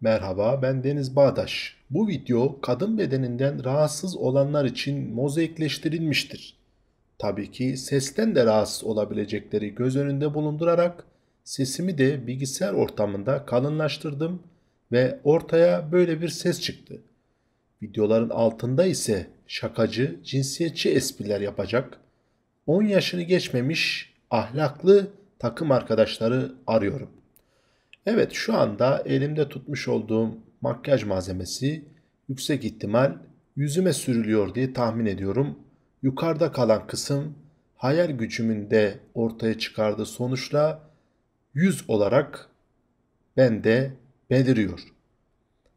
Merhaba ben Deniz Bağdaş. Bu video kadın bedeninden rahatsız olanlar için mozaikleştirilmiştir. Tabii ki sesten de rahatsız olabilecekleri göz önünde bulundurarak sesimi de bilgisayar ortamında kalınlaştırdım ve ortaya böyle bir ses çıktı. Videoların altında ise şakacı, cinsiyetçi espriler yapacak, 10 yaşını geçmemiş ahlaklı takım arkadaşları arıyorum. Evet şu anda elimde tutmuş olduğum makyaj malzemesi yüksek ihtimal yüzüme sürülüyor diye tahmin ediyorum. Yukarıda kalan kısım hayal gücümün de ortaya çıkardığı sonuçla yüz olarak bende beliriyor.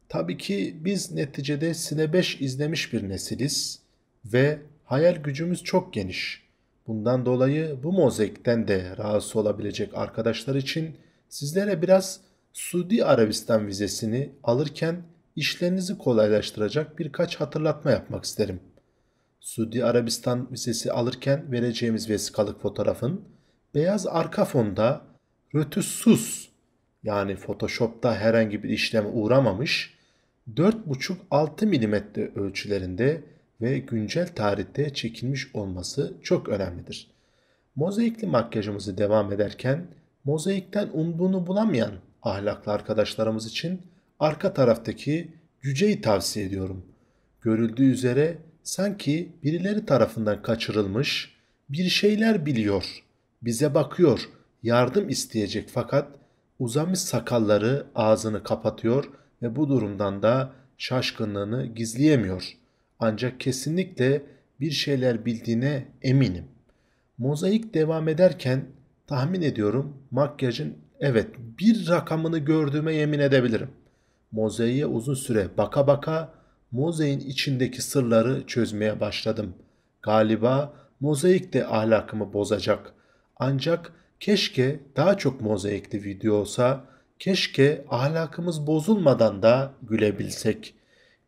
Tabii ki biz neticede Sine 5 izlemiş bir nesiliz ve hayal gücümüz çok geniş. Bundan dolayı bu mozaikten de rahatsız olabilecek arkadaşlar için sizlere biraz Suudi Arabistan vizesini alırken işlerinizi kolaylaştıracak birkaç hatırlatma yapmak isterim. Suudi Arabistan vizesi alırken vereceğimiz vesikalık fotoğrafın beyaz arka fonda rötüsüz yani Photoshop'ta herhangi bir işleme uğramamış 4,5-6 mm ölçülerinde ve güncel tarihte çekilmiş olması çok önemlidir. Mozaikli makyajımızı devam ederken mozaikten umduğunu bulamayan ahlaklı arkadaşlarımız için arka taraftaki cüceyi tavsiye ediyorum. Görüldüğü üzere sanki birileri tarafından kaçırılmış, bir şeyler biliyor, bize bakıyor, yardım isteyecek fakat uzamış sakalları ağzını kapatıyor ve bu durumdan da şaşkınlığını gizleyemiyor. Ancak kesinlikle bir şeyler bildiğine eminim. Mozaik devam ederken Tahmin ediyorum makyajın evet bir rakamını gördüğüme yemin edebilirim. Mozaiğe uzun süre baka baka mozaiğin içindeki sırları çözmeye başladım. Galiba mozaik de ahlakımı bozacak. Ancak keşke daha çok mozaikli video olsa, keşke ahlakımız bozulmadan da gülebilsek.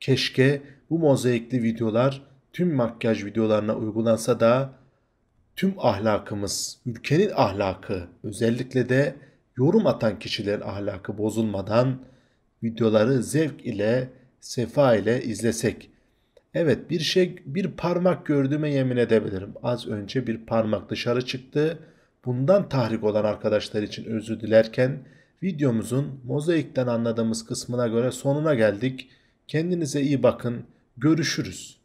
Keşke bu mozaikli videolar tüm makyaj videolarına uygulansa da tüm ahlakımız, ülkenin ahlakı, özellikle de yorum atan kişilerin ahlakı bozulmadan videoları zevk ile, sefa ile izlesek. Evet bir şey bir parmak gördüğüme yemin edebilirim. Az önce bir parmak dışarı çıktı. Bundan tahrik olan arkadaşlar için özür dilerken videomuzun mozaikten anladığımız kısmına göre sonuna geldik. Kendinize iyi bakın. Görüşürüz.